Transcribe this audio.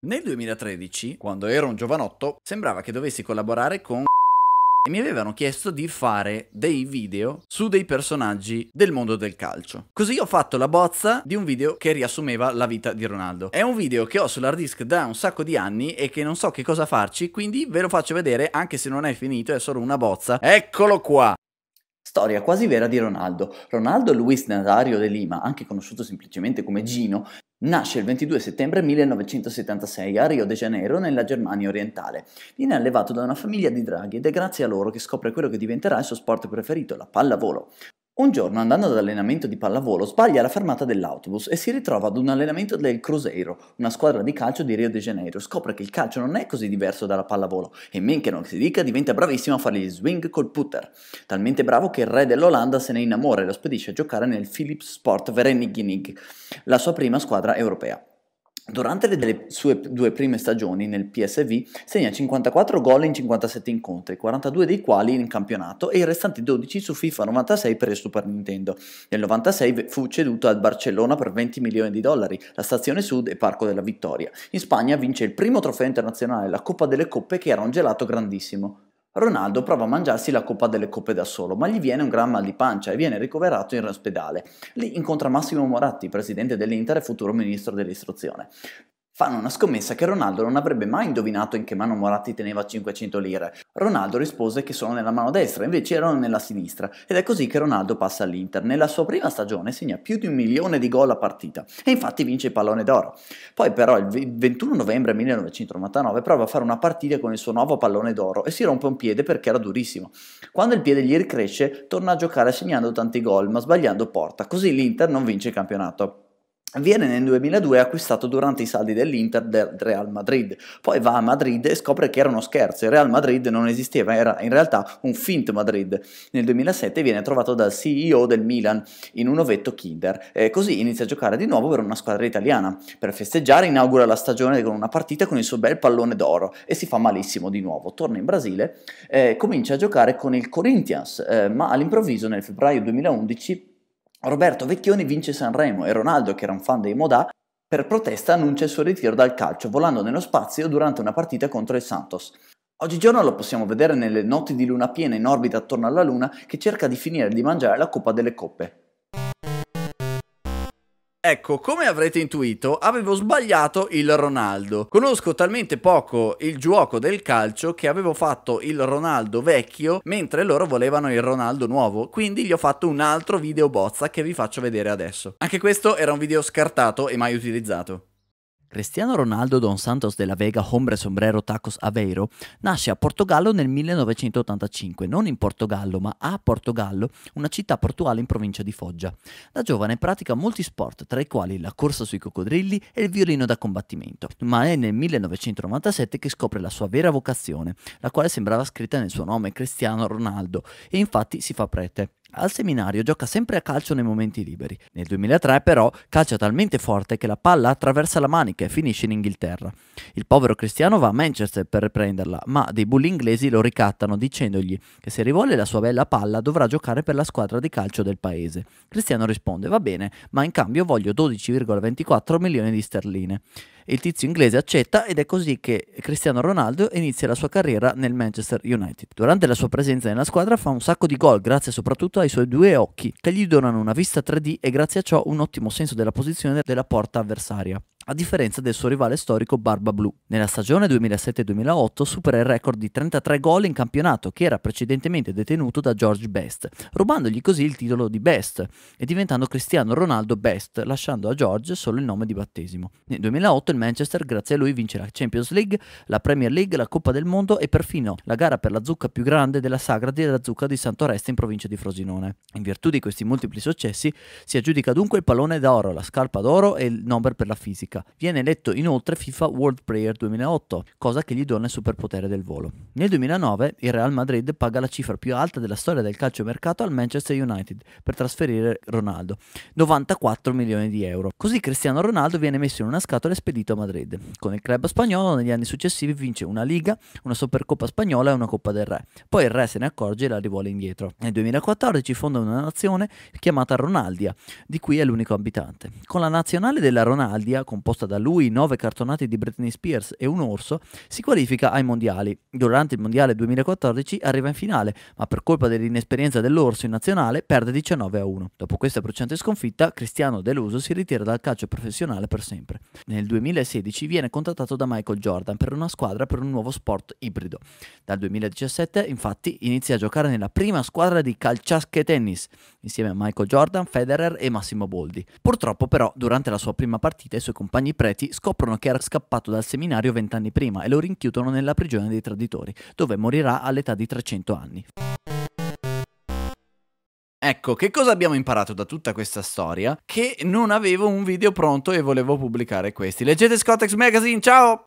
Nel 2013, quando ero un giovanotto, sembrava che dovessi collaborare con e mi avevano chiesto di fare dei video su dei personaggi del mondo del calcio. Così ho fatto la bozza di un video che riassumeva la vita di Ronaldo. È un video che ho sull'hard disk da un sacco di anni e che non so che cosa farci, quindi ve lo faccio vedere anche se non è finito, è solo una bozza. Eccolo qua! Storia quasi vera di Ronaldo. Ronaldo Luis Nazario de Lima, anche conosciuto semplicemente come Gino, Nasce il 22 settembre 1976 a Rio de Janeiro, nella Germania orientale. Viene allevato da una famiglia di draghi ed è grazie a loro che scopre quello che diventerà il suo sport preferito, la pallavolo. Un giorno, andando ad allenamento di pallavolo, sbaglia la fermata dell'autobus e si ritrova ad un allenamento del Cruzeiro, una squadra di calcio di Rio de Janeiro. Scopre che il calcio non è così diverso dalla pallavolo e, men che non si dica, diventa bravissimo a fare gli swing col putter. Talmente bravo che il re dell'Olanda se ne innamora e lo spedisce a giocare nel Philips Sport Vereniginig, la sua prima squadra europea. Durante le sue due prime stagioni nel PSV segna 54 gol in 57 incontri, 42 dei quali in campionato e i restanti 12 su FIFA 96 per il Super Nintendo. Nel 96 fu ceduto al Barcellona per 20 milioni di dollari, la stazione sud e Parco della Vittoria. In Spagna vince il primo trofeo internazionale, la Coppa delle Coppe, che era un gelato grandissimo. Ronaldo prova a mangiarsi la coppa delle coppe da solo, ma gli viene un gran mal di pancia e viene ricoverato in ospedale. Lì incontra Massimo Moratti, presidente dell'Inter e futuro ministro dell'istruzione fanno una scommessa che Ronaldo non avrebbe mai indovinato in che mano Moratti teneva 500 lire. Ronaldo rispose che sono nella mano destra, invece erano nella sinistra, ed è così che Ronaldo passa all'Inter. Nella sua prima stagione segna più di un milione di gol a partita, e infatti vince il pallone d'oro. Poi però il 21 novembre 1999 prova a fare una partita con il suo nuovo pallone d'oro e si rompe un piede perché era durissimo. Quando il piede gli ricresce, torna a giocare segnando tanti gol, ma sbagliando porta, così l'Inter non vince il campionato. Viene nel 2002 acquistato durante i saldi dell'Inter del Real Madrid, poi va a Madrid e scopre che era uno scherzo, il Real Madrid non esisteva, era in realtà un finto Madrid. Nel 2007 viene trovato dal CEO del Milan in un ovetto Kinder e così inizia a giocare di nuovo per una squadra italiana. Per festeggiare inaugura la stagione con una partita con il suo bel pallone d'oro e si fa malissimo di nuovo, torna in Brasile e comincia a giocare con il Corinthians, eh, ma all'improvviso nel febbraio 2011 Roberto Vecchioni vince Sanremo e Ronaldo, che era un fan dei Modà, per protesta annuncia il suo ritiro dal calcio, volando nello spazio durante una partita contro il Santos. Oggigiorno lo possiamo vedere nelle notti di luna piena in orbita attorno alla Luna che cerca di finire di mangiare la coppa delle coppe. Ecco, come avrete intuito, avevo sbagliato il Ronaldo. Conosco talmente poco il gioco del calcio che avevo fatto il Ronaldo vecchio mentre loro volevano il Ronaldo nuovo, quindi gli ho fatto un altro video bozza che vi faccio vedere adesso. Anche questo era un video scartato e mai utilizzato. Cristiano Ronaldo Don Santos de la Vega Hombre Sombrero Tacos Aveiro nasce a Portogallo nel 1985, non in Portogallo ma a Portogallo, una città portuale in provincia di Foggia. Da giovane pratica molti sport, tra i quali la corsa sui coccodrilli e il violino da combattimento, ma è nel 1997 che scopre la sua vera vocazione, la quale sembrava scritta nel suo nome Cristiano Ronaldo, e infatti si fa prete. Al seminario gioca sempre a calcio nei momenti liberi. Nel 2003 però calcia talmente forte che la palla attraversa la manica e finisce in Inghilterra. Il povero Cristiano va a Manchester per riprenderla, ma dei bulli inglesi lo ricattano dicendogli che se rivuole la sua bella palla dovrà giocare per la squadra di calcio del paese. Cristiano risponde va bene, ma in cambio voglio 12,24 milioni di sterline. Il tizio inglese accetta ed è così che Cristiano Ronaldo inizia la sua carriera nel Manchester United. Durante la sua presenza nella squadra fa un sacco di gol grazie soprattutto ai suoi due occhi che gli donano una vista 3D e grazie a ciò un ottimo senso della posizione della porta avversaria a differenza del suo rivale storico Barba Blu. Nella stagione 2007-2008 supera il record di 33 gol in campionato che era precedentemente detenuto da George Best, rubandogli così il titolo di Best e diventando Cristiano Ronaldo Best, lasciando a George solo il nome di battesimo. Nel 2008 il Manchester grazie a lui vince la Champions League, la Premier League, la Coppa del Mondo e perfino la gara per la zucca più grande della sagra della zucca di Santoreste in provincia di Frosinone. In virtù di questi multipli successi si aggiudica dunque il pallone d'oro, la scarpa d'oro e il Nobel per la fisica America. Viene eletto inoltre FIFA World Player 2008, cosa che gli dona il superpotere del volo. Nel 2009 il Real Madrid paga la cifra più alta della storia del calciomercato al Manchester United per trasferire Ronaldo, 94 milioni di euro. Così Cristiano Ronaldo viene messo in una scatola e spedito a Madrid. Con il club spagnolo negli anni successivi vince una Liga, una Supercoppa spagnola e una Coppa del Re. Poi il Re se ne accorge e la rivuole indietro. Nel 2014 fonda una nazione chiamata Ronaldia, di cui è l'unico abitante. Con la nazionale della Ronaldia, composta composta da lui, nove cartonati di Britney Spears e un orso, si qualifica ai mondiali. Durante il mondiale 2014 arriva in finale, ma per colpa dell'inesperienza dell'orso in nazionale perde 19 a 1. Dopo questa bruciante sconfitta, Cristiano deluso si ritira dal calcio professionale per sempre. Nel 2016 viene contattato da Michael Jordan per una squadra per un nuovo sport ibrido. Dal 2017, infatti, inizia a giocare nella prima squadra di calciasche tennis, insieme a Michael Jordan, Federer e Massimo Boldi. Purtroppo però, durante la sua prima partita i suoi compagni compagni preti scoprono che era scappato dal seminario vent'anni prima e lo rinchiudono nella prigione dei traditori, dove morirà all'età di 300 anni. Ecco, che cosa abbiamo imparato da tutta questa storia? Che non avevo un video pronto e volevo pubblicare questi. Leggete Scottex Magazine, ciao!